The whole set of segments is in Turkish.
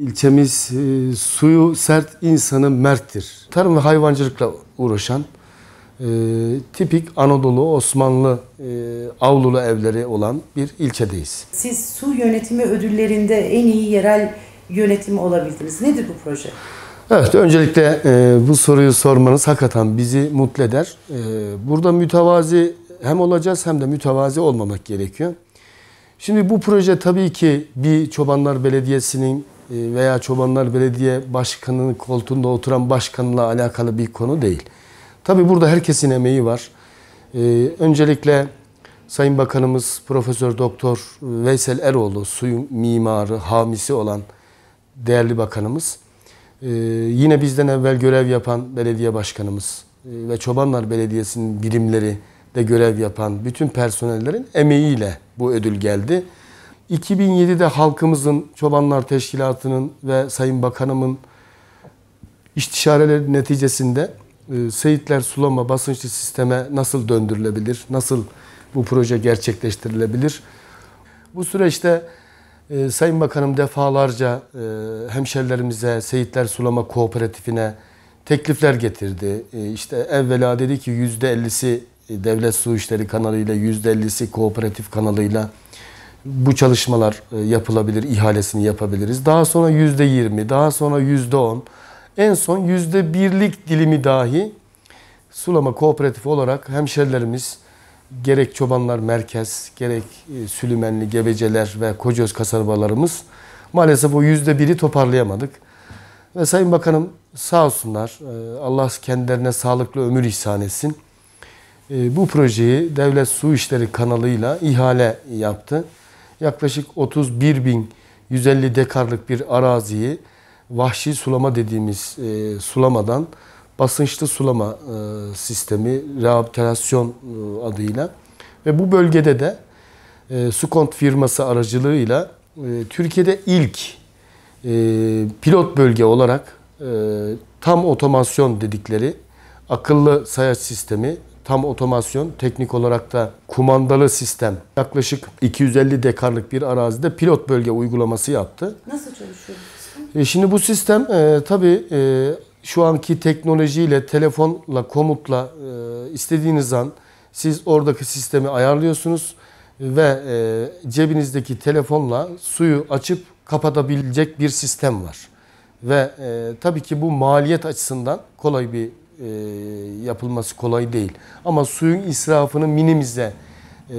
İlçemiz e, suyu sert insanı merttir. Tarım ve hayvancılıkla uğraşan e, tipik Anadolu, Osmanlı e, avlulu evleri olan bir ilçedeyiz. Siz su yönetimi ödüllerinde en iyi yerel yönetimi olabildiniz. Nedir bu proje? Evet, öncelikle e, bu soruyu sormanız hakikaten bizi mutlu eder. E, burada mütevazi hem olacağız hem de mütevazi olmamak gerekiyor. Şimdi bu proje tabii ki bir Çobanlar Belediyesi'nin e, veya Çobanlar Belediye Başkanı'nın koltuğunda oturan başkanla alakalı bir konu değil. Tabi burada herkesin emeği var. E, öncelikle Sayın Bakanımız Profesör Doktor Veysel Eroğlu, suyun mimarı, hamisi olan değerli bakanımız. E, yine bizden evvel görev yapan belediye başkanımız ve Çobanlar Belediyesi'nin birimleri de görev yapan bütün personellerin emeğiyle bu ödül geldi. 2007'de halkımızın, Çobanlar Teşkilatı'nın ve Sayın Bakanımın istişareleri neticesinde e, seyitler sulama basınçlı sisteme nasıl döndürülebilir, nasıl bu proje gerçekleştirilebilir? Bu süreçte e, Sayın Bakanım defalarca e, hemşerilerimize, seyitler sulama kooperatifine teklifler getirdi. E, işte evvela dedi ki %50'si devlet su işleri kanalıyla, %50'si kooperatif kanalıyla bu çalışmalar e, yapılabilir, ihalesini yapabiliriz. Daha sonra yüzde yirmi, daha sonra yüzde on, en son yüzde birlik dilimi dahi sulama kooperatifi olarak hemşerilerimiz gerek Çobanlar Merkez, gerek e, Sülümenli, Gebeceler ve Kocöz kasabalarımız maalesef o yüzde biri toparlayamadık. Ve Sayın Bakanım sağ olsunlar, e, Allah kendilerine sağlıklı ömür ihsan etsin bu projeyi Devlet Su İşleri kanalıyla ihale yaptı yaklaşık 31.150 dekarlık bir araziyi vahşi sulama dediğimiz e, sulamadan basınçlı sulama e, sistemi rehabilitasyon e, adıyla ve bu bölgede de e, Sukont firması aracılığıyla e, Türkiye'de ilk e, pilot bölge olarak e, tam otomasyon dedikleri akıllı sayaç sistemi tam otomasyon, teknik olarak da kumandalı sistem. Yaklaşık 250 dekarlık bir arazide pilot bölge uygulaması yaptı. Nasıl çalışıyor bu sistem? E, şimdi bu sistem e, tabii e, şu anki teknolojiyle, telefonla, komutla e, istediğiniz an siz oradaki sistemi ayarlıyorsunuz ve e, cebinizdeki telefonla suyu açıp kapatabilecek bir sistem var. Ve e, tabii ki bu maliyet açısından kolay bir e, yapılması kolay değil. Ama suyun israfını minimize e,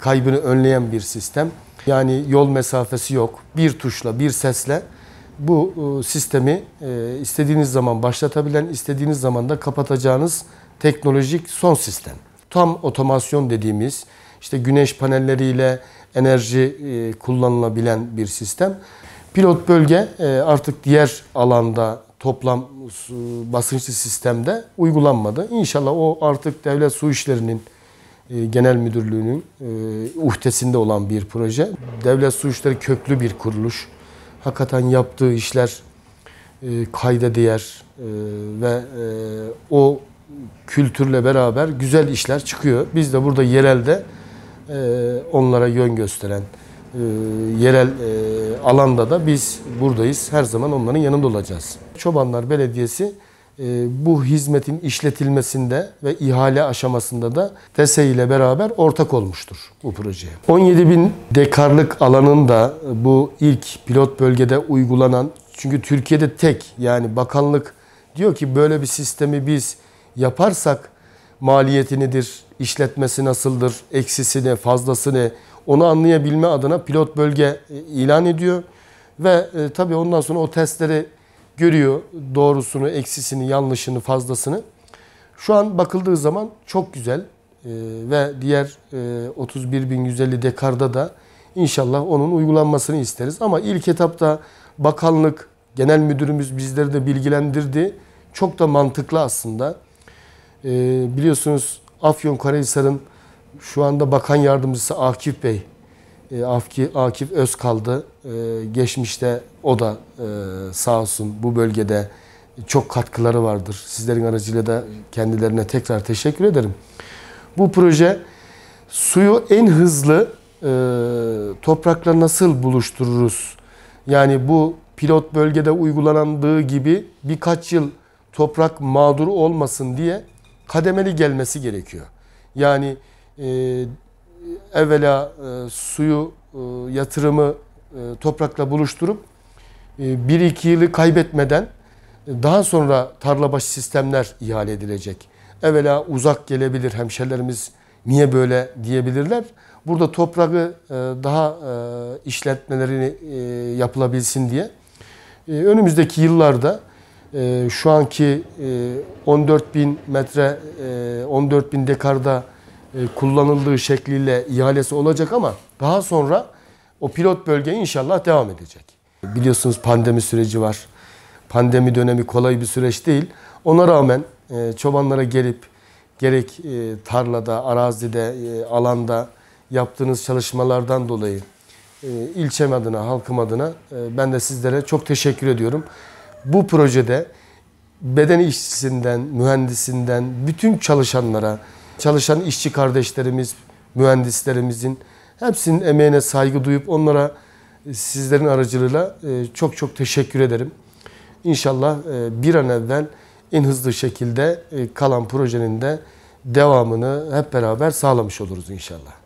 kaybını önleyen bir sistem. Yani yol mesafesi yok. Bir tuşla, bir sesle bu e, sistemi e, istediğiniz zaman başlatabilen, istediğiniz zaman da kapatacağınız teknolojik son sistem. Tam otomasyon dediğimiz işte güneş panelleriyle enerji e, kullanılabilen bir sistem. Pilot bölge e, artık diğer alanda toplam basınçlı sistemde uygulanmadı. İnşallah o artık Devlet Su işlerinin e, Genel Müdürlüğü'nün e, uhdesinde olan bir proje. Devlet Su işleri köklü bir kuruluş. Hakikaten yaptığı işler e, kayda değer ve o kültürle beraber güzel işler çıkıyor. Biz de burada yerelde onlara yön gösteren, e, yerel e, alanda da biz buradayız. Her zaman onların yanında olacağız. Çobanlar Belediyesi e, bu hizmetin işletilmesinde ve ihale aşamasında da TESE ile beraber ortak olmuştur bu projeye. 17 bin dekarlık alanın da e, bu ilk pilot bölgede uygulanan çünkü Türkiye'de tek yani bakanlık diyor ki böyle bir sistemi biz yaparsak maliyeti nedir, işletmesi nasıldır, eksisi ne, fazlası ne onu anlayabilme adına pilot bölge e, ilan ediyor. Ve e, tabii ondan sonra o testleri görüyor. Doğrusunu, eksisini, yanlışını, fazlasını. Şu an bakıldığı zaman çok güzel. E, ve diğer 31.150 dekarda da inşallah onun uygulanmasını isteriz. Ama ilk etapta bakanlık, genel müdürümüz bizleri de bilgilendirdi. Çok da mantıklı aslında. biliyorsunuz Afyon Karahisar'ın şu anda bakan yardımcısı Akif Bey, e, Akif, Akif kaldı. E, geçmişte o da e, sağ olsun bu bölgede çok katkıları vardır. Sizlerin aracıyla da kendilerine tekrar teşekkür ederim. Bu proje suyu en hızlı e, toprakla nasıl buluştururuz? Yani bu pilot bölgede uygulandığı gibi birkaç yıl toprak mağdur olmasın diye kademeli gelmesi gerekiyor. Yani e, evvela e, suyu e, yatırımı e, toprakla buluşturup e, bir iki yılı kaybetmeden e, daha sonra tarla başı sistemler ihale edilecek. Evvela uzak gelebilir hemşerilerimiz niye böyle diyebilirler. Burada toprağı e, daha işletmelerini yapılabilsin diye. Önümüzdeki yıllarda şu anki 14 bin metre, 14 bin dekarda e, kullanıldığı şekliyle ihalesi olacak ama daha sonra o pilot bölge inşallah devam edecek. Biliyorsunuz pandemi süreci var. Pandemi dönemi kolay bir süreç değil. Ona rağmen e, çobanlara gelip gerek e, tarlada, arazide, alanda yaptığınız çalışmalardan dolayı ilçem adına, halkım adına ben de sizlere çok teşekkür ediyorum. Bu projede beden işçisinden, mühendisinden bütün çalışanlara Çalışan işçi kardeşlerimiz, mühendislerimizin hepsinin emeğine saygı duyup onlara e, sizlerin aracılığıyla e, çok çok teşekkür ederim. İnşallah e, bir an evvel en hızlı şekilde kalan projenin de devamını hep beraber sağlamış oluruz inşallah.